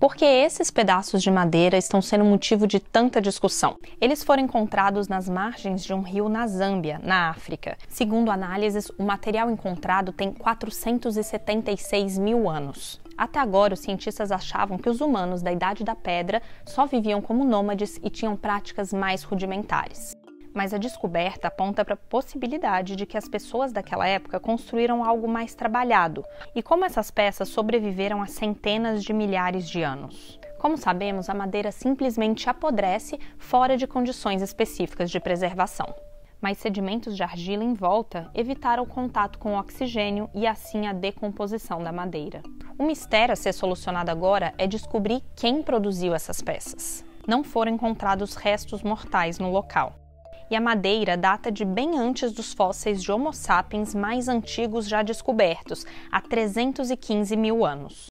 Por que esses pedaços de madeira estão sendo motivo de tanta discussão? Eles foram encontrados nas margens de um rio na Zâmbia, na África. Segundo análises, o material encontrado tem 476 mil anos. Até agora, os cientistas achavam que os humanos da Idade da Pedra só viviam como nômades e tinham práticas mais rudimentares mas a descoberta aponta para a possibilidade de que as pessoas daquela época construíram algo mais trabalhado e como essas peças sobreviveram a centenas de milhares de anos. Como sabemos, a madeira simplesmente apodrece fora de condições específicas de preservação. Mas sedimentos de argila em volta evitaram o contato com o oxigênio e assim a decomposição da madeira. O mistério a ser solucionado agora é descobrir quem produziu essas peças. Não foram encontrados restos mortais no local e a madeira data de bem antes dos fósseis de Homo sapiens mais antigos já descobertos, há 315 mil anos.